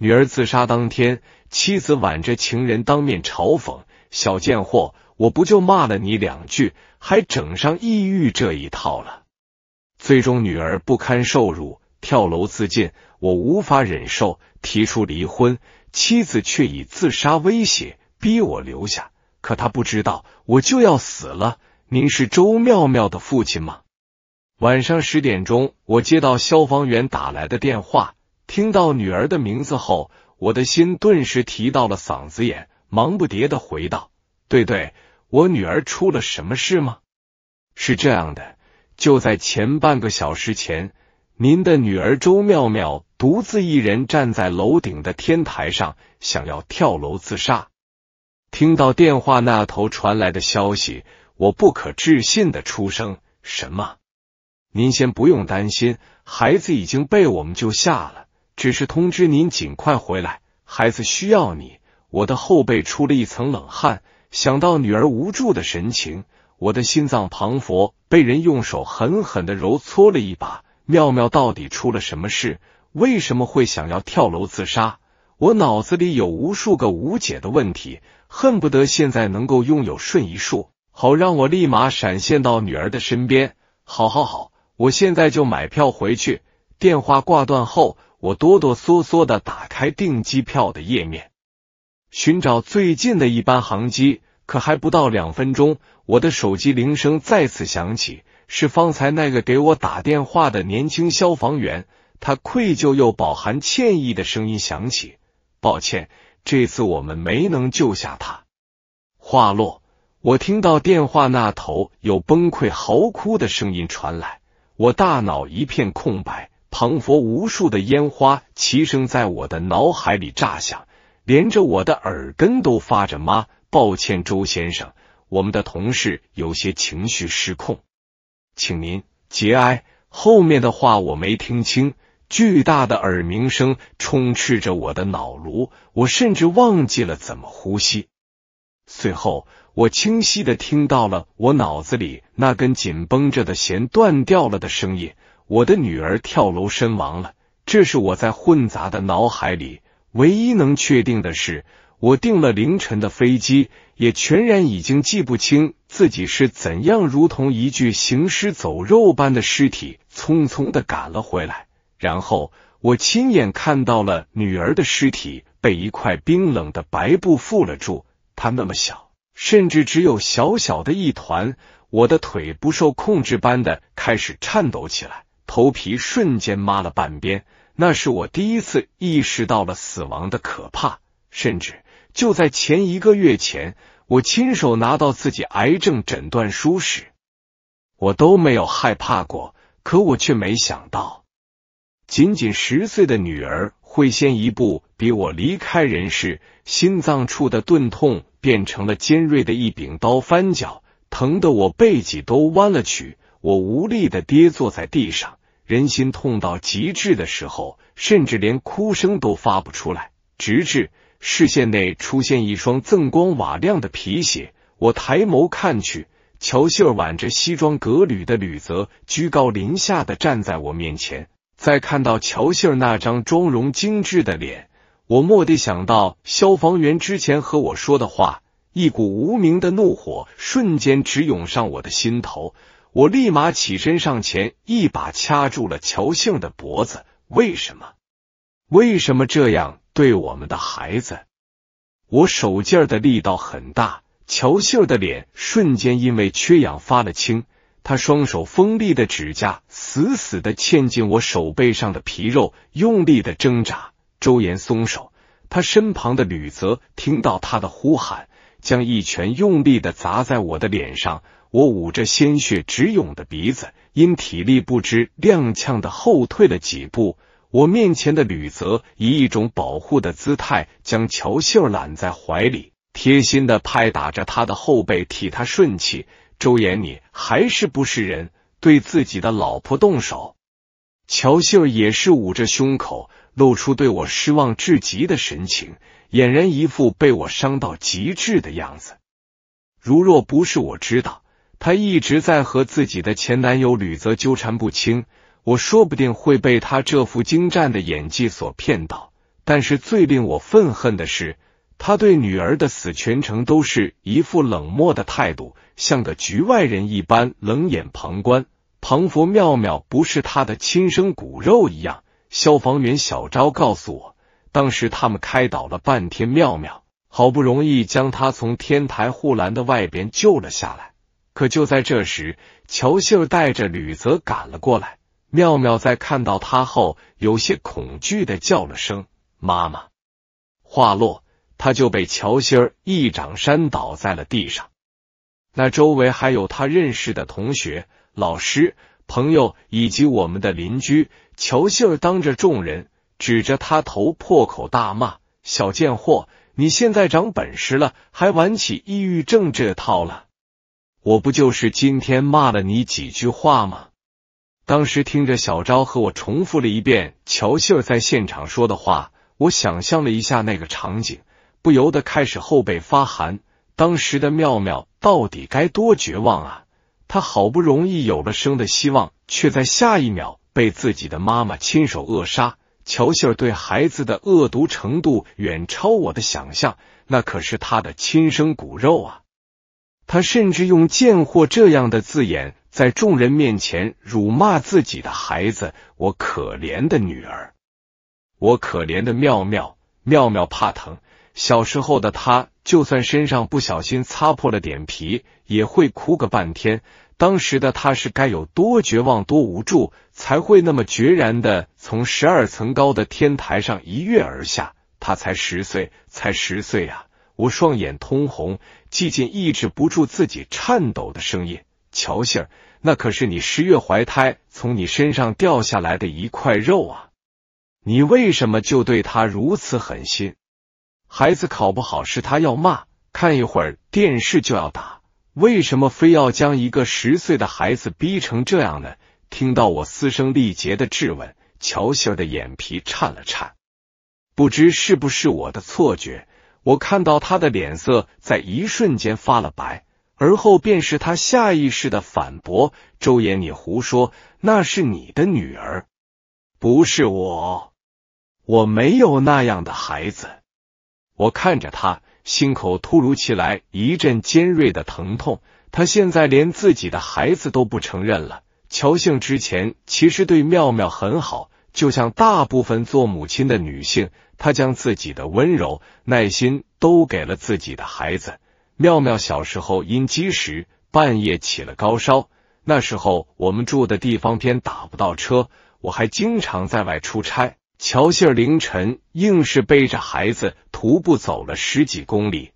女儿自杀当天，妻子挽着情人当面嘲讽：“小贱货，我不就骂了你两句，还整上抑郁这一套了？”最终，女儿不堪受辱，跳楼自尽。我无法忍受，提出离婚，妻子却以自杀威胁，逼我留下。可他不知道，我就要死了。您是周妙妙的父亲吗？晚上十点钟，我接到消防员打来的电话。听到女儿的名字后，我的心顿时提到了嗓子眼，忙不迭的回道：“对对，我女儿出了什么事吗？”是这样的，就在前半个小时前，您的女儿周妙妙独自一人站在楼顶的天台上，想要跳楼自杀。听到电话那头传来的消息，我不可置信的出声：“什么？”您先不用担心，孩子已经被我们救下了。只是通知您尽快回来，孩子需要你。我的后背出了一层冷汗，想到女儿无助的神情，我的心脏彷佛被人用手狠狠的揉搓了一把。妙妙到底出了什么事？为什么会想要跳楼自杀？我脑子里有无数个无解的问题，恨不得现在能够拥有瞬移术，好让我立马闪现到女儿的身边。好，好，好，我现在就买票回去。电话挂断后。我哆哆嗦嗦的打开订机票的页面，寻找最近的一班航机。可还不到两分钟，我的手机铃声再次响起，是方才那个给我打电话的年轻消防员。他愧疚又饱含歉意的声音响起：“抱歉，这次我们没能救下他。”话落，我听到电话那头有崩溃嚎哭的声音传来，我大脑一片空白。庞佛无数的烟花齐声在我的脑海里炸响，连着我的耳根都发着。妈，抱歉，周先生，我们的同事有些情绪失控，请您节哀。后面的话我没听清，巨大的耳鸣声充斥着我的脑颅，我甚至忘记了怎么呼吸。最后，我清晰的听到了我脑子里那根紧绷着的弦断掉了的声音。我的女儿跳楼身亡了。这是我在混杂的脑海里唯一能确定的是，我订了凌晨的飞机，也全然已经记不清自己是怎样如同一具行尸走肉般的尸体，匆匆的赶了回来。然后我亲眼看到了女儿的尸体被一块冰冷的白布覆了住，她那么小，甚至只有小小的一团。我的腿不受控制般的开始颤抖起来。头皮瞬间麻了半边，那是我第一次意识到了死亡的可怕。甚至就在前一个月前，我亲手拿到自己癌症诊断书时，我都没有害怕过。可我却没想到，仅仅十岁的女儿会先一步比我离开人世。心脏处的钝痛变成了尖锐的一柄刀翻脚，疼得我背脊都弯了曲，我无力的跌坐在地上。人心痛到极致的时候，甚至连哭声都发不出来。直至视线内出现一双锃光瓦亮的皮鞋，我抬眸看去，乔杏挽着西装革履的吕泽，居高临下的站在我面前。再看到乔杏那张妆容精致的脸，我蓦地想到消防员之前和我说的话，一股无名的怒火瞬间直涌上我的心头。我立马起身上前，一把掐住了乔杏的脖子。为什么？为什么这样对我们的孩子？我手劲的力道很大，乔杏的脸瞬间因为缺氧发了青。他双手锋利的指甲死死的嵌进我手背上的皮肉，用力的挣扎。周岩松手，他身旁的吕泽听到他的呼喊，将一拳用力的砸在我的脸上。我捂着鲜血直涌的鼻子，因体力不支，踉跄的后退了几步。我面前的吕泽以一种保护的姿态将乔杏揽在怀里，贴心的拍打着他的后背，替他顺气。周岩，你还是不是人？对自己的老婆动手？乔杏也是捂着胸口，露出对我失望至极的神情，俨然一副被我伤到极致的样子。如若不是我知道。她一直在和自己的前男友吕泽纠缠不清，我说不定会被他这副精湛的演技所骗到。但是最令我愤恨的是，他对女儿的死全程都是一副冷漠的态度，像个局外人一般冷眼旁观。庞佛妙妙不是他的亲生骨肉一样。消防员小昭告诉我，当时他们开导了半天妙妙，好不容易将他从天台护栏的外边救了下来。可就在这时，乔杏带着吕泽赶了过来。妙妙在看到他后，有些恐惧的叫了声“妈妈”。话落，他就被乔杏儿一掌扇倒在了地上。那周围还有他认识的同学、老师、朋友以及我们的邻居。乔杏儿当着众人指着他头破口大骂：“小贱货，你现在长本事了，还玩起抑郁症这套了！”我不就是今天骂了你几句话吗？当时听着小昭和我重复了一遍乔杏儿在现场说的话，我想象了一下那个场景，不由得开始后背发寒。当时的妙妙到底该多绝望啊！她好不容易有了生的希望，却在下一秒被自己的妈妈亲手扼杀。乔杏儿对孩子的恶毒程度远超我的想象，那可是她的亲生骨肉啊！他甚至用“贱货”这样的字眼，在众人面前辱骂自己的孩子。我可怜的女儿，我可怜的妙妙，妙妙怕疼。小时候的她，就算身上不小心擦破了点皮，也会哭个半天。当时的她是该有多绝望、多无助，才会那么决然的从十二层高的天台上一跃而下？她才十岁，才十岁啊！我双眼通红，寂静抑制不住自己颤抖的声音。乔杏儿，那可是你十月怀胎从你身上掉下来的一块肉啊！你为什么就对他如此狠心？孩子考不好是他要骂，看一会儿电视就要打，为什么非要将一个十岁的孩子逼成这样呢？听到我嘶声力竭的质问，乔杏儿的眼皮颤了颤，不知是不是我的错觉。我看到他的脸色在一瞬间发了白，而后便是他下意识的反驳：“周岩，你胡说，那是你的女儿，不是我，我没有那样的孩子。”我看着他，心口突如其来一阵尖锐的疼痛。他现在连自己的孩子都不承认了。乔姓之前其实对妙妙很好。就像大部分做母亲的女性，她将自己的温柔、耐心都给了自己的孩子。妙妙小时候因积食，半夜起了高烧。那时候我们住的地方偏打不到车，我还经常在外出差。乔杏凌晨硬是背着孩子徒步走了十几公里，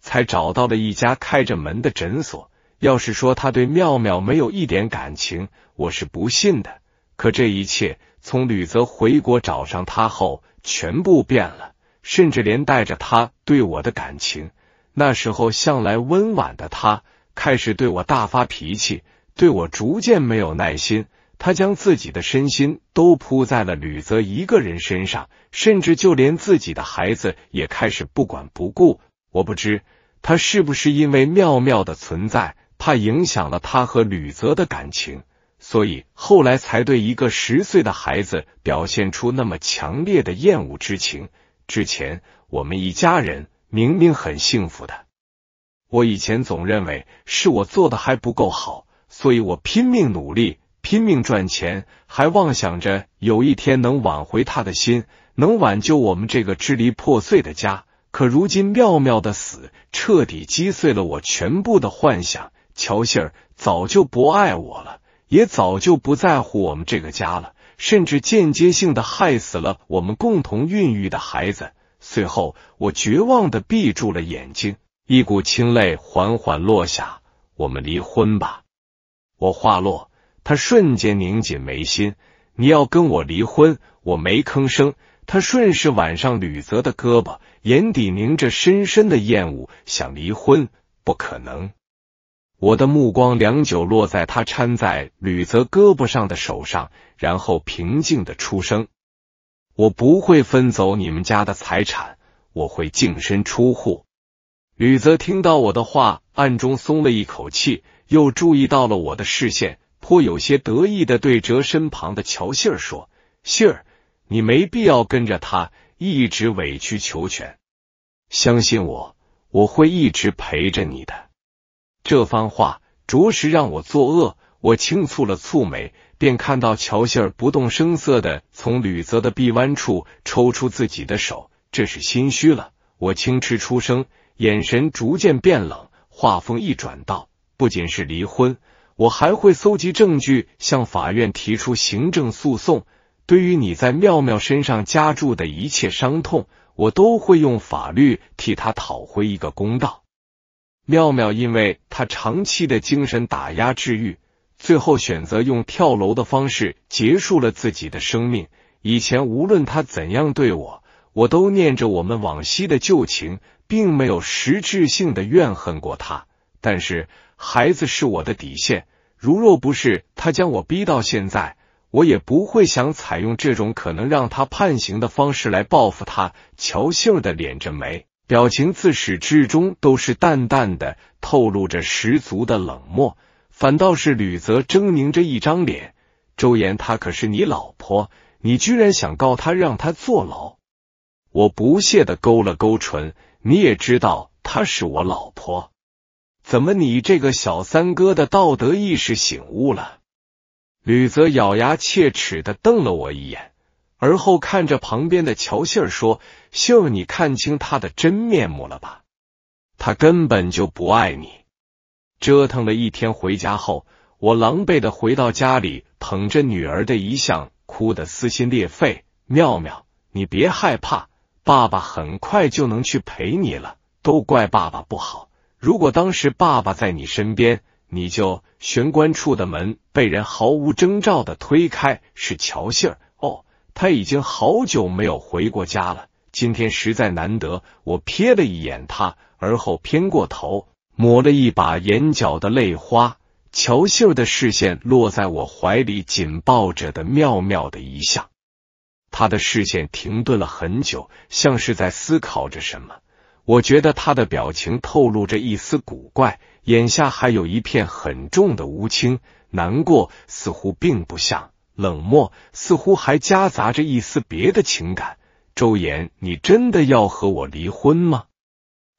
才找到了一家开着门的诊所。要是说他对妙妙没有一点感情，我是不信的。可这一切，从吕泽回国找上他后，全部变了，甚至连带着他对我的感情。那时候向来温婉的他，开始对我大发脾气，对我逐渐没有耐心。他将自己的身心都扑在了吕泽一个人身上，甚至就连自己的孩子也开始不管不顾。我不知他是不是因为妙妙的存在，怕影响了他和吕泽的感情。所以后来才对一个十岁的孩子表现出那么强烈的厌恶之情。之前我们一家人明明很幸福的，我以前总认为是我做的还不够好，所以我拼命努力，拼命赚钱，还妄想着有一天能挽回他的心，能挽救我们这个支离破碎的家。可如今妙妙的死彻底击碎了我全部的幻想。乔希儿早就不爱我了。也早就不在乎我们这个家了，甚至间接性的害死了我们共同孕育的孩子。最后，我绝望的闭住了眼睛，一股清泪缓缓落下。我们离婚吧。我话落，他瞬间拧紧眉心。你要跟我离婚？我没吭声。他顺势挽上吕泽的胳膊，眼底凝着深深的厌恶。想离婚？不可能。我的目光良久落在他搀在吕泽胳膊上的手上，然后平静的出声：“我不会分走你们家的财产，我会净身出户。”吕泽听到我的话，暗中松了一口气，又注意到了我的视线，颇有些得意的对折身旁的乔信儿说：“信儿，你没必要跟着他一直委曲求全，相信我，我会一直陪着你的。”这番话着实让我作恶，我轻蹙了蹙眉，便看到乔希儿不动声色的从吕泽的臂弯处抽出自己的手，这是心虚了。我轻嗤出声，眼神逐渐变冷，话锋一转道：“不仅是离婚，我还会搜集证据向法院提出行政诉讼。对于你在妙妙身上加注的一切伤痛，我都会用法律替她讨回一个公道。”妙妙，因为她长期的精神打压治愈，最后选择用跳楼的方式结束了自己的生命。以前无论他怎样对我，我都念着我们往昔的旧情，并没有实质性的怨恨过他。但是孩子是我的底线，如若不是他将我逼到现在，我也不会想采用这种可能让他判刑的方式来报复他。乔杏儿的敛着眉。表情自始至终都是淡淡的，透露着十足的冷漠。反倒是吕泽狰狞着一张脸。周岩，她可是你老婆，你居然想告她，让她坐牢？我不屑的勾了勾唇，你也知道她是我老婆，怎么你这个小三哥的道德意识醒悟了？吕泽咬牙切齿的瞪了我一眼。而后看着旁边的乔杏儿说：“杏儿，你看清他的真面目了吧？他根本就不爱你。”折腾了一天，回家后，我狼狈的回到家里，捧着女儿的遗像，哭得撕心裂肺。妙妙，你别害怕，爸爸很快就能去陪你了。都怪爸爸不好，如果当时爸爸在你身边，你就……玄关处的门被人毫无征兆的推开，是乔杏儿。他已经好久没有回过家了，今天实在难得。我瞥了一眼他，而后偏过头，抹了一把眼角的泪花。乔杏儿的视线落在我怀里紧抱着的妙妙的遗像，他的视线停顿了很久，像是在思考着什么。我觉得他的表情透露着一丝古怪，眼下还有一片很重的乌青，难过似乎并不像。冷漠，似乎还夹杂着一丝别的情感。周岩，你真的要和我离婚吗？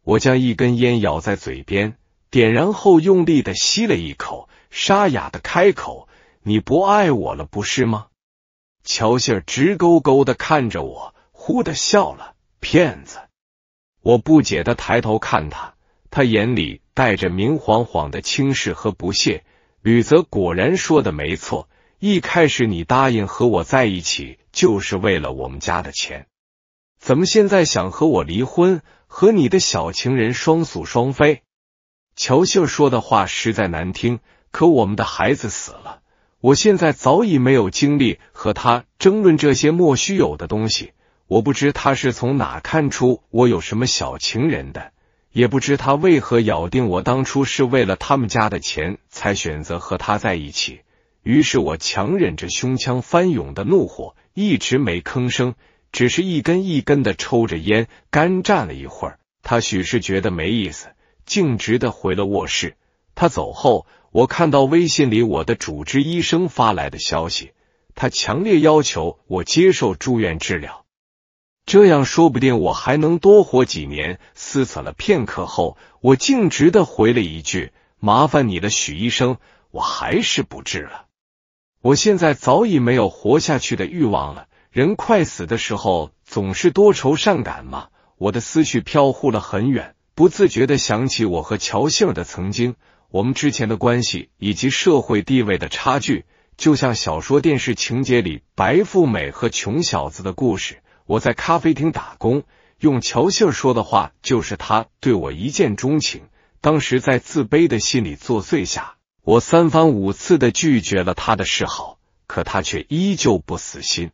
我将一根烟咬在嘴边，点燃后用力的吸了一口，沙哑的开口：“你不爱我了，不是吗？”乔杏儿直勾勾的看着我，忽的笑了。骗子！我不解的抬头看他，他眼里带着明晃晃的轻视和不屑。吕泽果然说的没错。一开始你答应和我在一起，就是为了我们家的钱，怎么现在想和我离婚，和你的小情人双宿双飞？乔杏说的话实在难听，可我们的孩子死了，我现在早已没有精力和他争论这些莫须有的东西。我不知他是从哪看出我有什么小情人的，也不知他为何咬定我当初是为了他们家的钱才选择和他在一起。于是我强忍着胸腔翻涌的怒火，一直没吭声，只是一根一根的抽着烟，干站了一会儿。他许是觉得没意思，径直的回了卧室。他走后，我看到微信里我的主治医生发来的消息，他强烈要求我接受住院治疗，这样说不定我还能多活几年。思忖了片刻后，我径直的回了一句：“麻烦你了，许医生，我还是不治了。”我现在早已没有活下去的欲望了。人快死的时候总是多愁善感嘛。我的思绪飘忽了很远，不自觉的想起我和乔杏的曾经，我们之前的关系以及社会地位的差距，就像小说、电视情节里白富美和穷小子的故事。我在咖啡厅打工，用乔杏说的话，就是他对我一见钟情。当时在自卑的心理作祟下。我三番五次的拒绝了他的示好，可他却依旧不死心。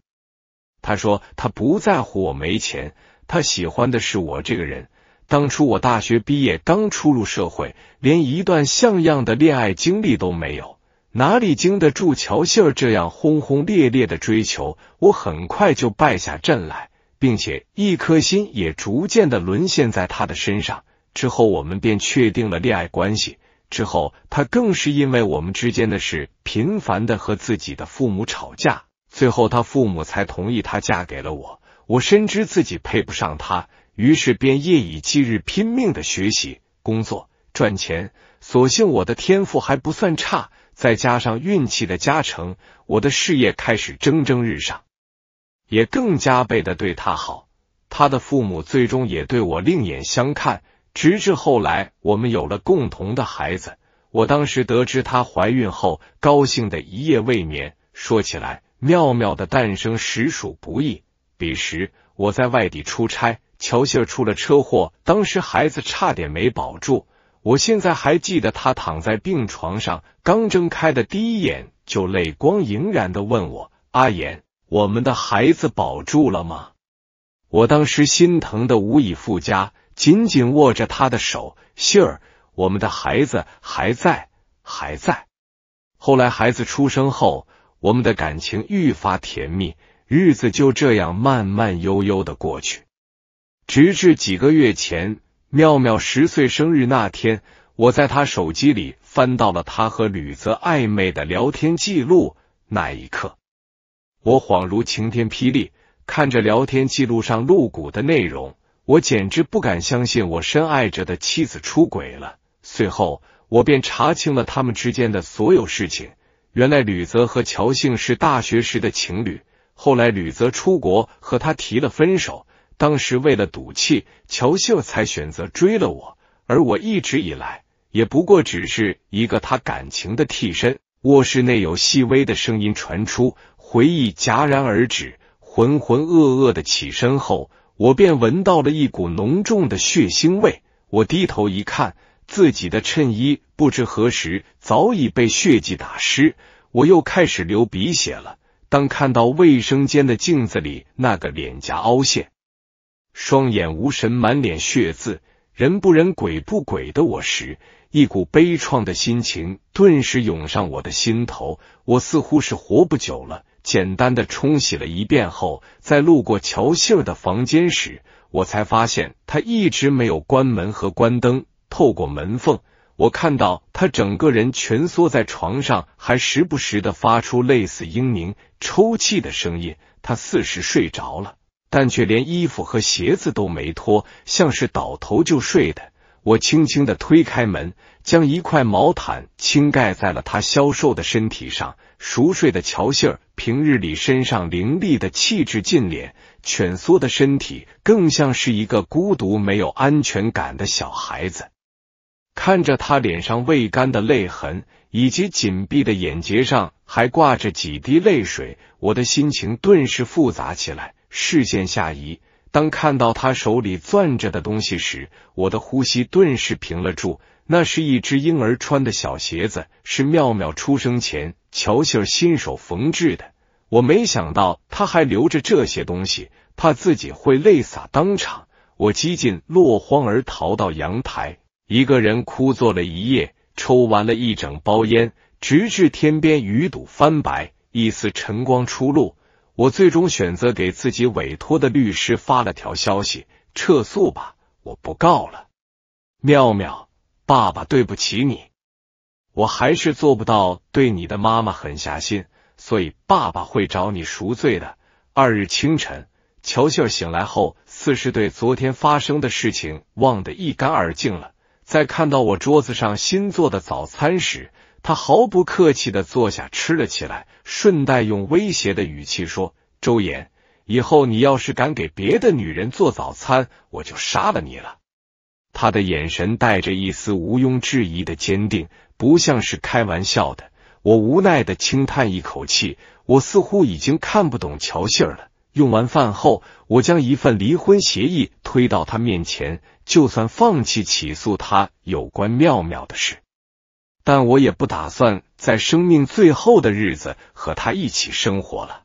他说他不在乎我没钱，他喜欢的是我这个人。当初我大学毕业刚出入社会，连一段像样的恋爱经历都没有，哪里经得住乔信儿这样轰轰烈烈的追求？我很快就败下阵来，并且一颗心也逐渐的沦陷在他的身上。之后我们便确定了恋爱关系。之后，他更是因为我们之间的事频繁的和自己的父母吵架，最后他父母才同意他嫁给了我。我深知自己配不上他，于是便夜以继日拼命的学习、工作、赚钱。所幸我的天赋还不算差，再加上运气的加成，我的事业开始蒸蒸日上，也更加倍的对他好。他的父母最终也对我另眼相看。直至后来，我们有了共同的孩子。我当时得知她怀孕后，高兴的一夜未眠。说起来，妙妙的诞生实属不易。彼时我在外地出差，乔信儿出了车祸，当时孩子差点没保住。我现在还记得，她躺在病床上，刚睁开的第一眼就泪光盈然的问我：“阿言，我们的孩子保住了吗？”我当时心疼的无以复加。紧紧握着他的手，杏儿，我们的孩子还在，还在。后来孩子出生后，我们的感情愈发甜蜜，日子就这样慢慢悠悠的过去。直至几个月前，妙妙十岁生日那天，我在他手机里翻到了他和吕泽暧昧的聊天记录，那一刻，我恍如晴天霹雳，看着聊天记录上露骨的内容。我简直不敢相信，我深爱着的妻子出轨了。随后，我便查清了他们之间的所有事情。原来，吕泽和乔姓是大学时的情侣，后来吕泽出国和他提了分手。当时为了赌气，乔秀才选择追了我，而我一直以来也不过只是一个他感情的替身。卧室内有细微的声音传出，回忆戛然而止，浑浑噩噩的起身后。我便闻到了一股浓重的血腥味，我低头一看，自己的衬衣不知何时早已被血迹打湿，我又开始流鼻血了。当看到卫生间的镜子里那个脸颊凹陷、双眼无神、满脸血渍、人不人鬼不鬼的我时，一股悲怆的心情顿时涌上我的心头，我似乎是活不久了。简单的冲洗了一遍后，在路过乔杏的房间时，我才发现他一直没有关门和关灯。透过门缝，我看到他整个人蜷缩在床上，还时不时的发出类似嘤咛、抽泣的声音。他似是睡着了，但却连衣服和鞋子都没脱，像是倒头就睡的。我轻轻的推开门。将一块毛毯轻盖在了他消瘦的身体上，熟睡的乔杏儿平日里身上凌厉的气质尽敛，蜷缩的身体更像是一个孤独、没有安全感的小孩子。看着他脸上未干的泪痕，以及紧闭的眼睫上还挂着几滴泪水，我的心情顿时复杂起来。视线下移，当看到他手里攥着的东西时，我的呼吸顿时停了住。那是一只婴儿穿的小鞋子，是妙妙出生前乔信儿亲手缝制的。我没想到他还留着这些东西，怕自己会泪洒当场，我几近落荒而逃到阳台，一个人枯坐了一夜，抽完了一整包烟，直至天边鱼肚翻白，一丝晨光出露。我最终选择给自己委托的律师发了条消息：“撤诉吧，我不告了。”妙妙。爸爸对不起你，我还是做不到对你的妈妈狠下心，所以爸爸会找你赎罪的。二日清晨，乔秀醒来后，似是对昨天发生的事情忘得一干二净了。在看到我桌子上新做的早餐时，他毫不客气的坐下吃了起来，顺带用威胁的语气说：“周岩，以后你要是敢给别的女人做早餐，我就杀了你了。”他的眼神带着一丝毋庸置疑的坚定，不像是开玩笑的。我无奈的轻叹一口气，我似乎已经看不懂乔信儿了。用完饭后，我将一份离婚协议推到他面前，就算放弃起诉他有关妙妙的事，但我也不打算在生命最后的日子和他一起生活了。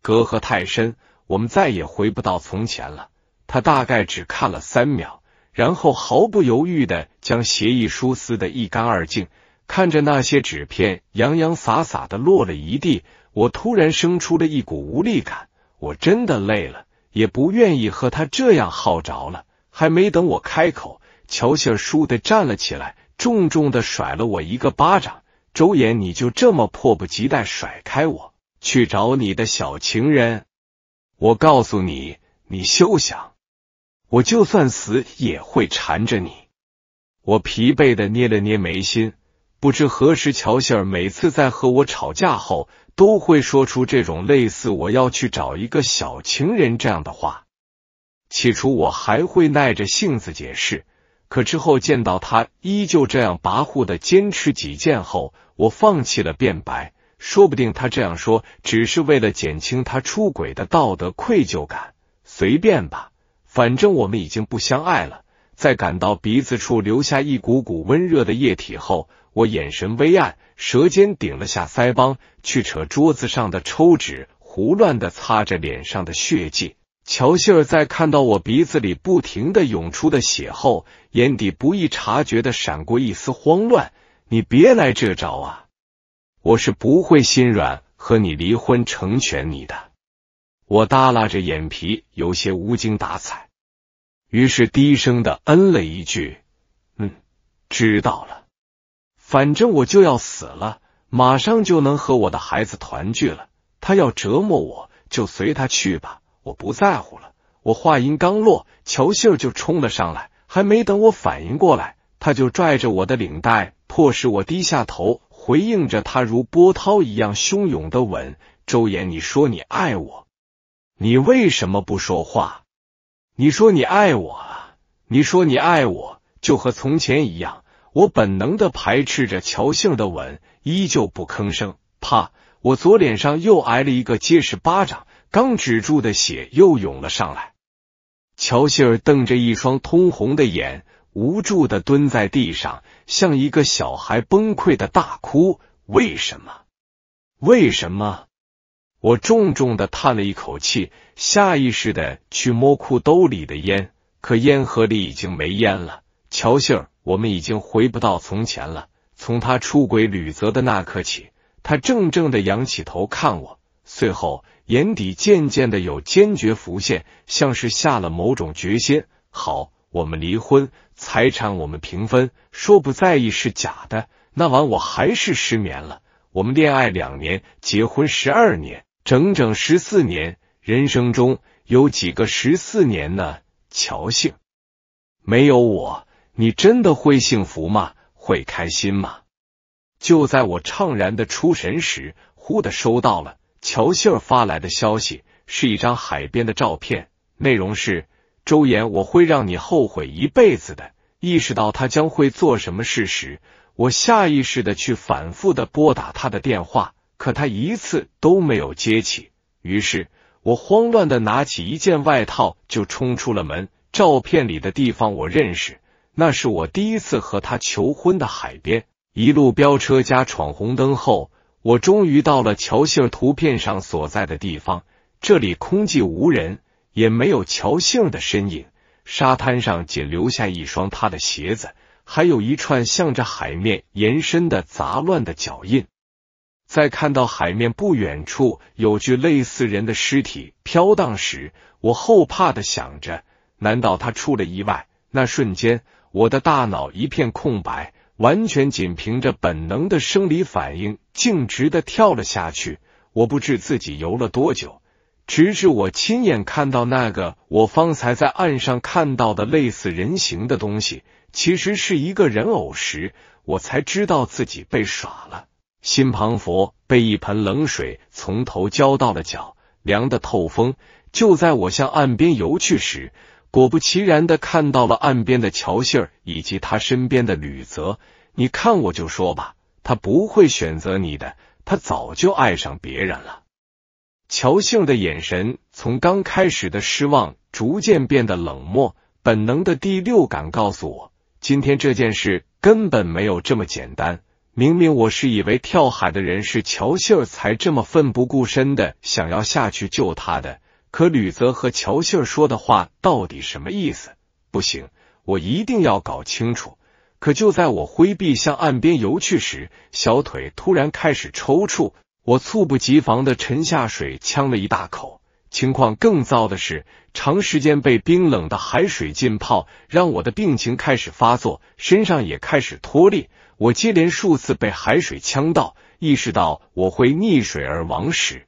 隔阂太深，我们再也回不到从前了。他大概只看了三秒。然后毫不犹豫的将协议书撕得一干二净，看着那些纸片洋洋洒洒的落了一地，我突然生出了一股无力感。我真的累了，也不愿意和他这样耗着了。还没等我开口，乔杏儿倏地站了起来，重重的甩了我一个巴掌：“周岩，你就这么迫不及待甩开我，去找你的小情人？我告诉你，你休想！”我就算死也会缠着你。我疲惫的捏了捏眉心，不知何时乔希儿每次在和我吵架后都会说出这种类似“我要去找一个小情人”这样的话。起初我还会耐着性子解释，可之后见到他依旧这样跋扈的坚持己见后，我放弃了辩白。说不定他这样说只是为了减轻他出轨的道德愧疚感，随便吧。反正我们已经不相爱了，在感到鼻子处留下一股股温热的液体后，我眼神微暗，舌尖顶了下腮帮，去扯桌子上的抽纸，胡乱的擦着脸上的血迹。乔希儿在看到我鼻子里不停的涌出的血后，眼底不易察觉的闪过一丝慌乱。你别来这招啊！我是不会心软和你离婚成全你的。我耷拉着眼皮，有些无精打采，于是低声的嗯了一句：“嗯，知道了。”反正我就要死了，马上就能和我的孩子团聚了。他要折磨我，就随他去吧，我不在乎了。我话音刚落，乔信儿就冲了上来，还没等我反应过来，他就拽着我的领带，迫使我低下头，回应着他如波涛一样汹涌的吻。周岩，你说你爱我。你为什么不说话？你说你爱我啊！你说你爱我，就和从前一样。我本能的排斥着乔杏儿的吻，依旧不吭声。啪！我左脸上又挨了一个结实巴掌，刚止住的血又涌了上来。乔杏儿瞪着一双通红的眼，无助的蹲在地上，像一个小孩崩溃的大哭。为什么？为什么？我重重的叹了一口气，下意识的去摸裤兜里的烟，可烟盒里已经没烟了。乔杏儿，我们已经回不到从前了。从他出轨吕泽的那刻起，他怔怔的仰起头看我，最后眼底渐渐的有坚决浮现，像是下了某种决心。好，我们离婚，财产我们平分。说不在意是假的。那晚我还是失眠了。我们恋爱两年，结婚十二年。整整十四年，人生中有几个十四年呢？乔姓，没有我，你真的会幸福吗？会开心吗？就在我怅然的出神时，忽的收到了乔信发来的消息，是一张海边的照片，内容是：周岩，我会让你后悔一辈子的。意识到他将会做什么事时，我下意识的去反复的拨打他的电话。可他一次都没有接起，于是我慌乱的拿起一件外套就冲出了门。照片里的地方我认识，那是我第一次和他求婚的海边。一路飙车加闯红灯后，我终于到了乔杏图片上所在的地方。这里空寂无人，也没有乔杏的身影。沙滩上仅留下一双他的鞋子，还有一串向着海面延伸的杂乱的脚印。在看到海面不远处有具类似人的尸体飘荡时，我后怕的想着：难道他出了意外？那瞬间，我的大脑一片空白，完全仅凭着本能的生理反应，径直的跳了下去。我不知自己游了多久，直至我亲眼看到那个我方才在岸上看到的类似人形的东西，其实是一个人偶时，我才知道自己被耍了。心庞佛被一盆冷水从头浇到了脚，凉的透风。就在我向岸边游去时，果不其然的看到了岸边的乔杏儿以及他身边的吕泽。你看，我就说吧，他不会选择你的，他早就爱上别人了。乔杏儿的眼神从刚开始的失望逐渐变得冷漠，本能的第六感告诉我，今天这件事根本没有这么简单。明明我是以为跳海的人是乔杏儿，才这么奋不顾身的想要下去救他的。可吕泽和乔杏儿说的话到底什么意思？不行，我一定要搞清楚。可就在我挥臂向岸边游去时，小腿突然开始抽搐，我猝不及防的沉下水，呛了一大口。情况更糟的是，长时间被冰冷的海水浸泡，让我的病情开始发作，身上也开始脱裂。我接连数次被海水呛到，意识到我会溺水而亡时，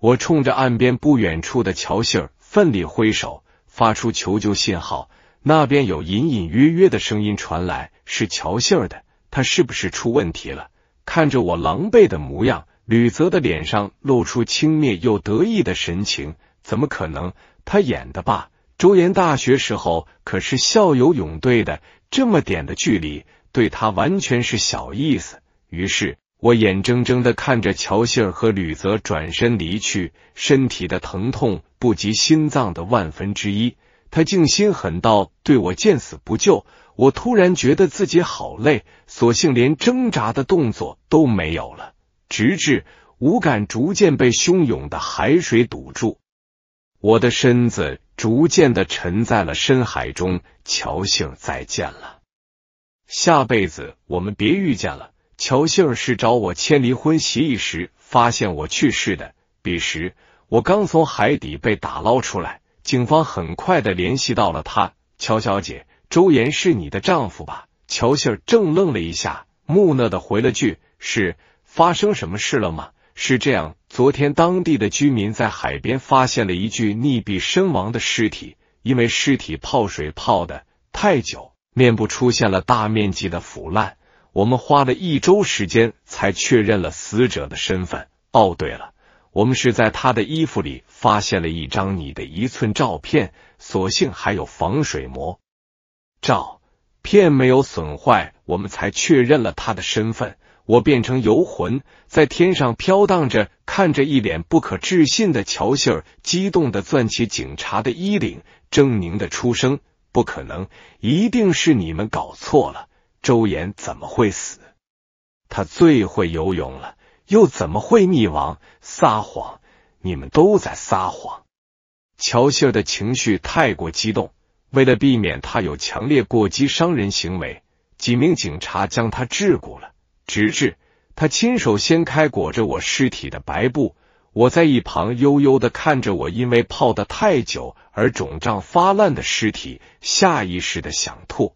我冲着岸边不远处的乔杏儿奋力挥手，发出求救信号。那边有隐隐约约的声音传来，是乔杏儿的。他是不是出问题了？看着我狼狈的模样，吕泽的脸上露出轻蔑又得意的神情。怎么可能？他演的吧？周岩大学时候可是校游泳队的，这么点的距离。对他完全是小意思，于是我眼睁睁的看着乔杏儿和吕泽转身离去，身体的疼痛不及心脏的万分之一，他竟心狠到对我见死不救。我突然觉得自己好累，索性连挣扎的动作都没有了，直至五感逐渐被汹涌的海水堵住，我的身子逐渐的沉在了深海中。乔杏，再见了。下辈子我们别遇见了。乔杏是找我签离婚协议时发现我去世的。彼时我刚从海底被打捞出来，警方很快的联系到了她。乔小姐，周岩是你的丈夫吧？乔杏儿怔愣了一下，木讷的回了句：“是。”发生什么事了吗？是这样，昨天当地的居民在海边发现了一具溺毙身亡的尸体，因为尸体泡水泡的太久。面部出现了大面积的腐烂，我们花了一周时间才确认了死者的身份。哦，对了，我们是在他的衣服里发现了一张你的一寸照片，所幸还有防水膜，照片没有损坏，我们才确认了他的身份。我变成游魂，在天上飘荡着，看着一脸不可置信的乔信儿，激动的攥起警察的衣领，狰狞的出声。不可能，一定是你们搞错了。周岩怎么会死？他最会游泳了，又怎么会溺亡？撒谎！你们都在撒谎！乔尔的情绪太过激动，为了避免他有强烈过激伤人行为，几名警察将他桎梏了，直至他亲手掀开裹着我尸体的白布。我在一旁悠悠的看着我因为泡的太久而肿胀发烂的尸体，下意识的想吐，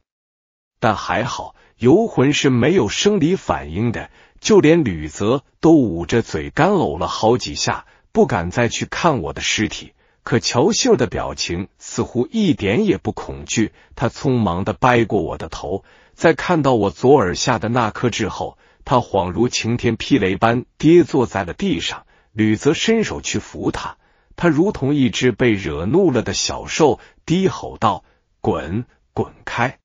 但还好游魂是没有生理反应的，就连吕泽都捂着嘴干呕了好几下，不敢再去看我的尸体。可乔秀的表情似乎一点也不恐惧，他匆忙的掰过我的头，在看到我左耳下的那颗痣后，他恍如晴天霹雷般跌坐在了地上。吕泽伸手去扶他，他如同一只被惹怒了的小兽，低吼道：“滚滚开！”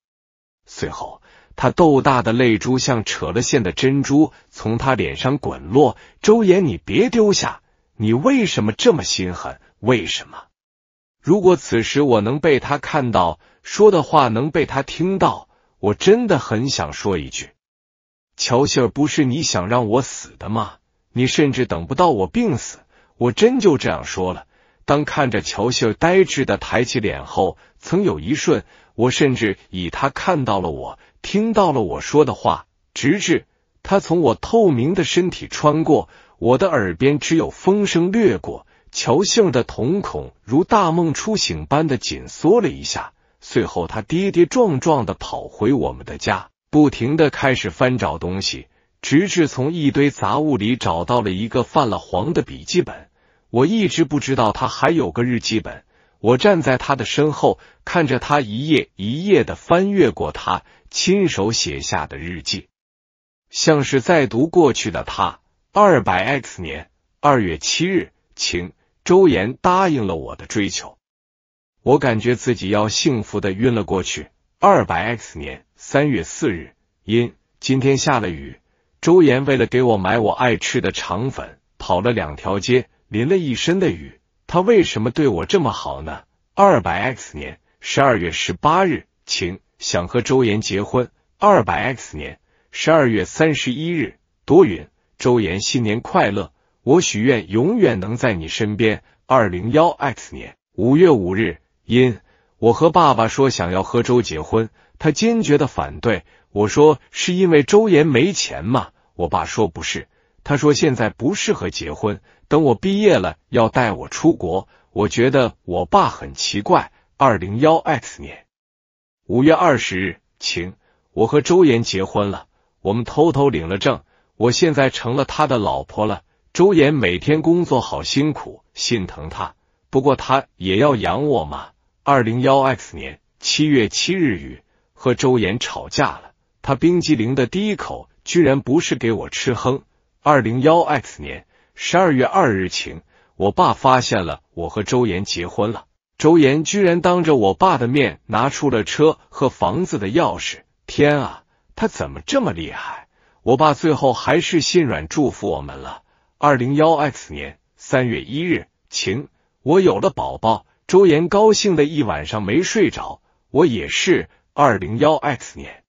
随后，他豆大的泪珠像扯了线的珍珠，从他脸上滚落。周岩，你别丢下！你为什么这么心狠？为什么？如果此时我能被他看到，说的话能被他听到，我真的很想说一句：乔希儿，不是你想让我死的吗？你甚至等不到我病死，我真就这样说了。当看着乔杏呆滞的抬起脸后，曾有一瞬，我甚至以他看到了我，听到了我说的话。直至他从我透明的身体穿过，我的耳边只有风声掠过。乔杏的瞳孔如大梦初醒般的紧缩了一下，随后他跌跌撞撞的跑回我们的家，不停的开始翻找东西。直至从一堆杂物里找到了一个泛了黄的笔记本，我一直不知道他还有个日记本。我站在他的身后，看着他一页一页的翻阅过他亲手写下的日记，像是在读过去的他。二百 X 年二月七日，晴。周岩答应了我的追求，我感觉自己要幸福的晕了过去。二百 X 年三月四日，阴，今天下了雨。周岩为了给我买我爱吃的肠粉，跑了两条街，淋了一身的雨。他为什么对我这么好呢？二百 X 年十二月十八日晴，想和周岩结婚。二百 X 年十二月三十一日多云，周岩新年快乐，我许愿永远能在你身边。二零幺 X 年五月五日阴，我和爸爸说想要和周结婚，他坚决的反对。我说是因为周岩没钱嘛？我爸说不是，他说现在不适合结婚，等我毕业了要带我出国。我觉得我爸很奇怪。二零幺 X 年五月二十日晴，我和周岩结婚了，我们偷偷领了证，我现在成了他的老婆了。周岩每天工作好辛苦，心疼他，不过他也要养我嘛。二零幺 X 年七月七日雨，和周岩吵架了。他冰激凌的第一口居然不是给我吃。哼。二零幺 X 年十二月二日晴，我爸发现了我和周岩结婚了。周岩居然当着我爸的面拿出了车和房子的钥匙。天啊，他怎么这么厉害？我爸最后还是心软，祝福我们了。二零幺 X 年三月一日晴，我有了宝宝。周岩高兴的一晚上没睡着，我也是。二零幺 X 年。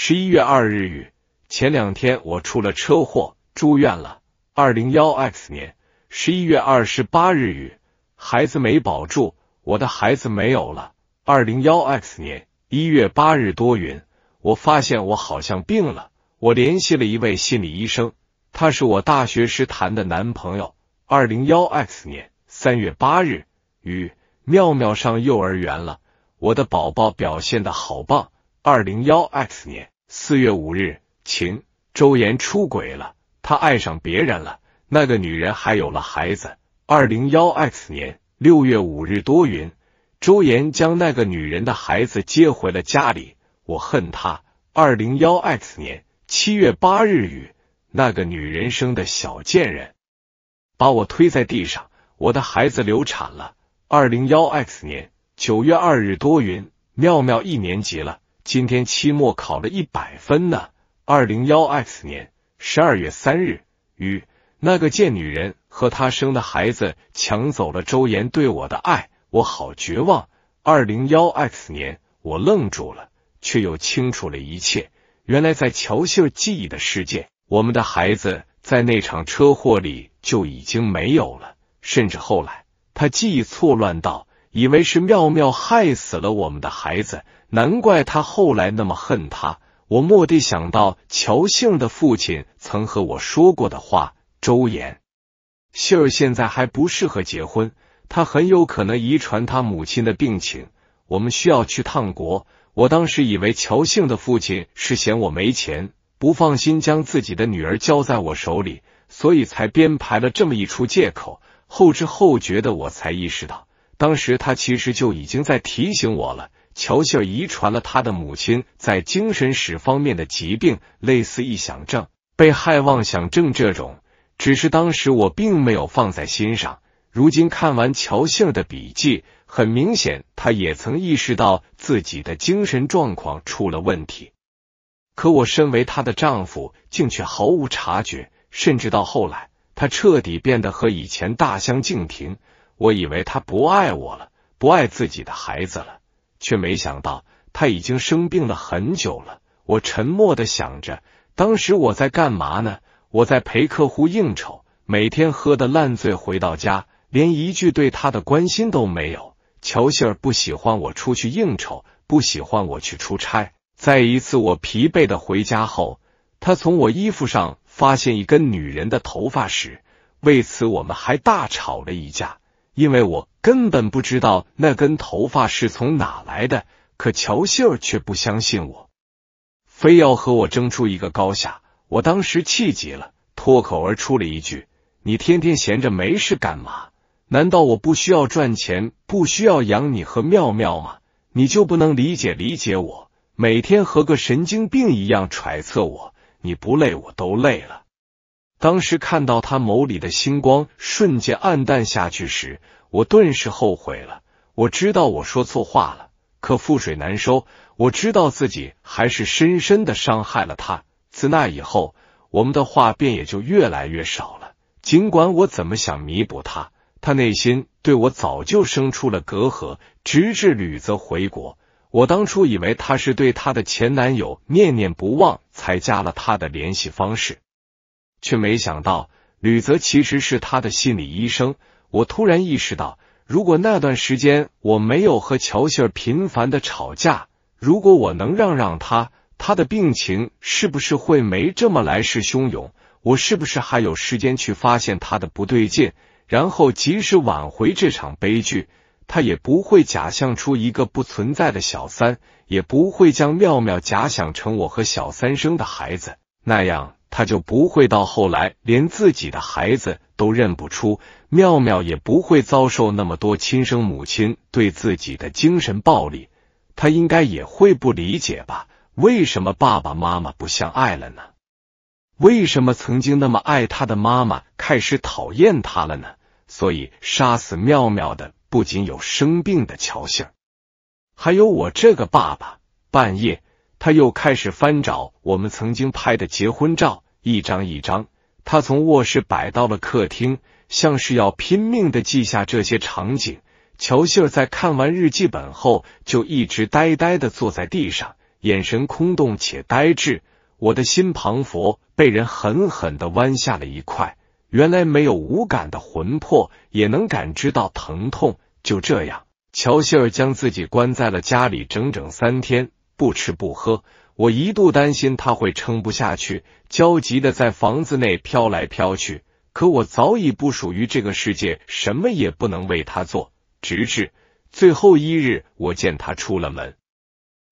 十一月二日雨，前两天我出了车祸，住院了。二零幺 X 年十一月二十八日雨，孩子没保住，我的孩子没有了。二零幺 X 年一月八日多云，我发现我好像病了，我联系了一位心理医生，他是我大学时谈的男朋友。二零幺 X 年三月八日雨，妙妙上幼儿园了，我的宝宝表现的好棒。二零幺 X 年四月五日，秦周岩出轨了，他爱上别人了，那个女人还有了孩子。二零幺 X 年六月五日，多云，周岩将那个女人的孩子接回了家里，我恨他。二零幺 X 年七月八日，雨，那个女人生的小贱人，把我推在地上，我的孩子流产了。二零幺 X 年九月二日，多云，妙妙一年级了。今天期末考了一百分呢。二零幺 X 年十二月三日，与那个贱女人和她生的孩子抢走了周岩对我的爱，我好绝望。二零幺 X 年，我愣住了，却又清楚了一切。原来在乔秀记忆的世界，我们的孩子在那场车祸里就已经没有了，甚至后来他记忆错乱到。以为是妙妙害死了我们的孩子，难怪他后来那么恨他。我蓦地想到乔杏的父亲曾和我说过的话：“周岩，杏儿现在还不适合结婚，她很有可能遗传她母亲的病情。”我们需要去趟国。我当时以为乔杏的父亲是嫌我没钱，不放心将自己的女儿交在我手里，所以才编排了这么一出借口。后知后觉的我才意识到。当时他其实就已经在提醒我了，乔杏尔遗传了他的母亲在精神史方面的疾病，类似臆想症、被害妄想症这种。只是当时我并没有放在心上。如今看完乔杏尔的笔记，很明显，他也曾意识到自己的精神状况出了问题。可我身为她的丈夫，竟却毫无察觉。甚至到后来，她彻底变得和以前大相径庭。我以为他不爱我了，不爱自己的孩子了，却没想到他已经生病了很久了。我沉默的想着，当时我在干嘛呢？我在陪客户应酬，每天喝的烂醉，回到家连一句对他的关心都没有。乔希儿不喜欢我出去应酬，不喜欢我去出差。在一次我疲惫的回家后，他从我衣服上发现一根女人的头发时，为此我们还大吵了一架。因为我根本不知道那根头发是从哪来的，可乔杏儿却不相信我，非要和我争出一个高下。我当时气急了，脱口而出了一句：“你天天闲着没事干嘛？难道我不需要赚钱，不需要养你和妙妙吗？你就不能理解理解我？每天和个神经病一样揣测我，你不累我都累了。”当时看到他眸里的星光瞬间暗淡下去时，我顿时后悔了。我知道我说错话了，可覆水难收。我知道自己还是深深的伤害了他。自那以后，我们的话便也就越来越少了。尽管我怎么想弥补他，他内心对我早就生出了隔阂。直至吕泽回国，我当初以为他是对他的前男友念念不忘，才加了他的联系方式。却没想到，吕泽其实是他的心理医生。我突然意识到，如果那段时间我没有和乔尔频繁的吵架，如果我能让让他，他的病情是不是会没这么来势汹涌？我是不是还有时间去发现他的不对劲，然后及时挽回这场悲剧？他也不会假象出一个不存在的小三，也不会将妙妙假想成我和小三生的孩子。那样。他就不会到后来连自己的孩子都认不出，妙妙也不会遭受那么多亲生母亲对自己的精神暴力，他应该也会不理解吧？为什么爸爸妈妈不相爱了呢？为什么曾经那么爱他的妈妈开始讨厌他了呢？所以杀死妙妙的不仅有生病的乔杏，还有我这个爸爸，半夜。他又开始翻找我们曾经拍的结婚照，一张一张。他从卧室摆到了客厅，像是要拼命的记下这些场景。乔希儿在看完日记本后，就一直呆呆的坐在地上，眼神空洞且呆滞。我的心旁佛被人狠狠的弯下了一块。原来没有五感的魂魄也能感知到疼痛。就这样，乔希儿将自己关在了家里整整三天。不吃不喝，我一度担心他会撑不下去，焦急的在房子内飘来飘去。可我早已不属于这个世界，什么也不能为他做。直至最后一日，我见他出了门，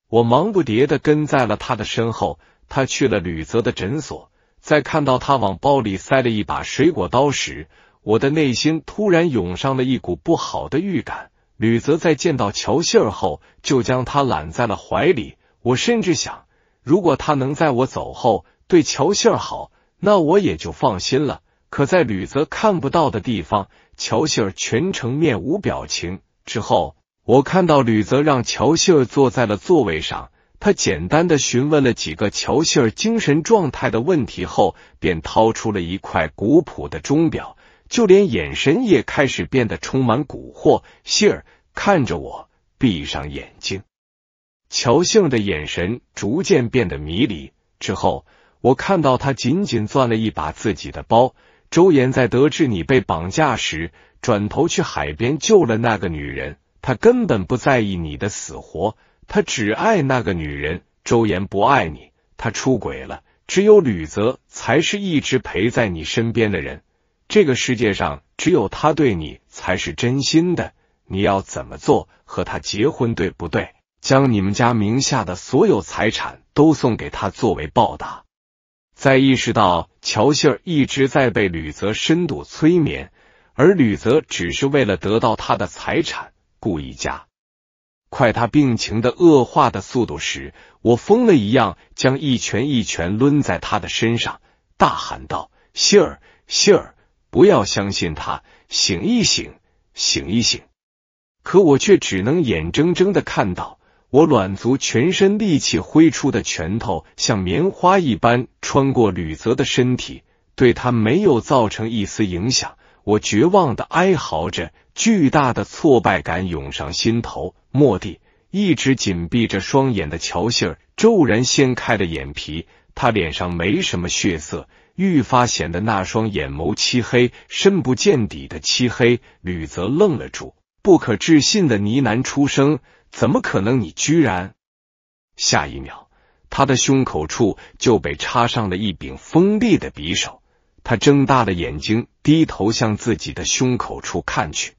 我忙不迭的跟在了他的身后。他去了吕泽的诊所，在看到他往包里塞了一把水果刀时，我的内心突然涌上了一股不好的预感。吕泽在见到乔信儿后，就将她揽在了怀里。我甚至想，如果他能在我走后对乔信儿好，那我也就放心了。可在吕泽看不到的地方，乔信儿全程面无表情。之后，我看到吕泽让乔信儿坐在了座位上，他简单的询问了几个乔信儿精神状态的问题后，便掏出了一块古朴的钟表。就连眼神也开始变得充满蛊惑。谢儿看着我，闭上眼睛。乔杏的眼神逐渐变得迷离。之后，我看到他紧紧攥了一把自己的包。周岩在得知你被绑架时，转头去海边救了那个女人。他根本不在意你的死活，他只爱那个女人。周岩不爱你，他出轨了。只有吕泽才是一直陪在你身边的人。这个世界上只有他对你才是真心的，你要怎么做？和他结婚对不对？将你们家名下的所有财产都送给他作为报答。在意识到乔杏儿一直在被吕泽深度催眠，而吕泽只是为了得到他的财产，故意加快他病情的恶化的速度时，我疯了一样将一拳一拳抡在他的身上，大喊道：“杏儿，杏儿！”不要相信他，醒一醒，醒一醒！可我却只能眼睁睁的看到，我卵足全身力气挥出的拳头，像棉花一般穿过吕泽的身体，对他没有造成一丝影响。我绝望的哀嚎着，巨大的挫败感涌上心头。莫地，一直紧闭着双眼的乔杏儿骤然掀开了眼皮，他脸上没什么血色。愈发显得那双眼眸漆黑，深不见底的漆黑。吕泽愣了住，不可置信的呢喃出声：“怎么可能？你居然！”下一秒，他的胸口处就被插上了一柄锋利的匕首。他睁大了眼睛，低头向自己的胸口处看去。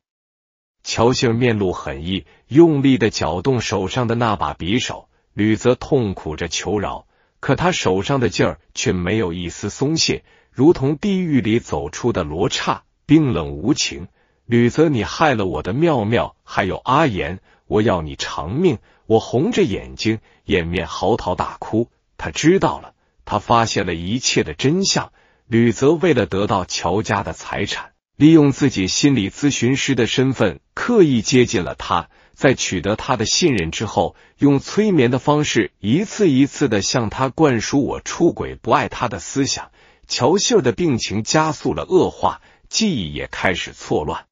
乔杏面露狠意，用力的搅动手上的那把匕首。吕泽痛苦着求饶。可他手上的劲儿却没有一丝松懈，如同地狱里走出的罗刹，冰冷无情。吕泽，你害了我的妙妙，还有阿言，我要你偿命！我红着眼睛，掩面嚎啕大哭。他知道了，他发现了一切的真相。吕泽为了得到乔家的财产，利用自己心理咨询师的身份，刻意接近了他。在取得他的信任之后，用催眠的方式一次一次的向他灌输我出轨不爱他的思想。乔信儿的病情加速了恶化，记忆也开始错乱，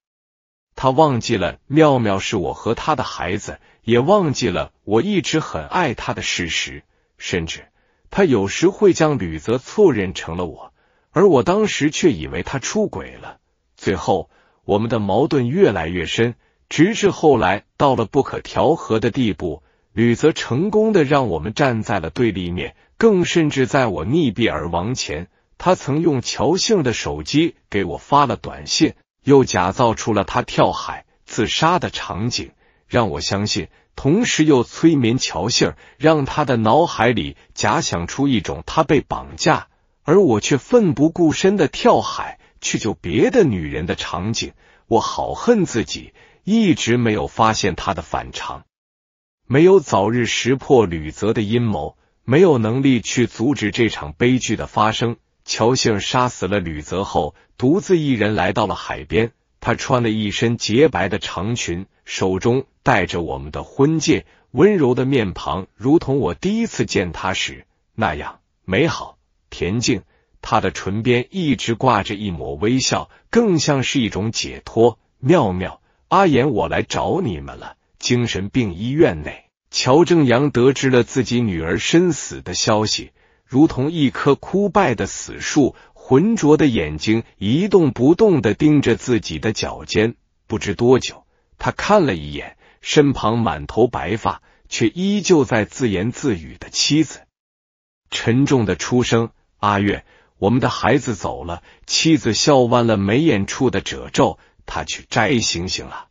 他忘记了妙妙是我和他的孩子，也忘记了我一直很爱他的事实。甚至他有时会将吕泽错认成了我，而我当时却以为他出轨了。最后，我们的矛盾越来越深。直至后来到了不可调和的地步，吕泽成功的让我们站在了对立面。更甚至在我溺毙而亡前，他曾用乔姓的手机给我发了短信，又假造出了他跳海自杀的场景，让我相信。同时又催眠乔杏，让他的脑海里假想出一种他被绑架，而我却奋不顾身的跳海去救别的女人的场景。我好恨自己。一直没有发现他的反常，没有早日识破吕泽的阴谋，没有能力去阻止这场悲剧的发生。乔杏杀死了吕泽后，独自一人来到了海边。她穿了一身洁白的长裙，手中带着我们的婚戒，温柔的面庞如同我第一次见她时那样美好恬静。她的唇边一直挂着一抹微笑，更像是一种解脱。妙妙。阿言，我来找你们了。精神病医院内，乔正阳得知了自己女儿身死的消息，如同一棵枯败的死树，浑浊的眼睛一动不动的盯着自己的脚尖。不知多久，他看了一眼身旁满头白发却依旧在自言自语的妻子，沉重的出声：“阿月，我们的孩子走了。”妻子笑弯了眉眼处的褶皱。他去摘星星了。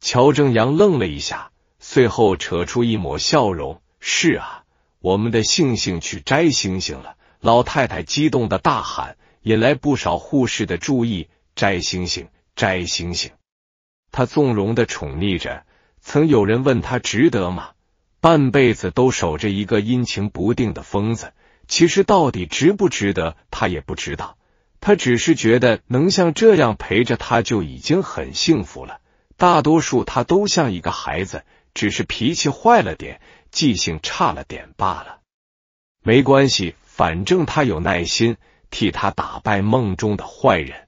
乔正阳愣了一下，随后扯出一抹笑容：“是啊，我们的星星去摘星星了。”老太太激动的大喊，引来不少护士的注意：“摘星星，摘星星！”他纵容的宠溺着。曾有人问他值得吗？半辈子都守着一个阴晴不定的疯子，其实到底值不值得，他也不知道。他只是觉得能像这样陪着他就已经很幸福了。大多数他都像一个孩子，只是脾气坏了点，记性差了点罢了。没关系，反正他有耐心，替他打败梦中的坏人。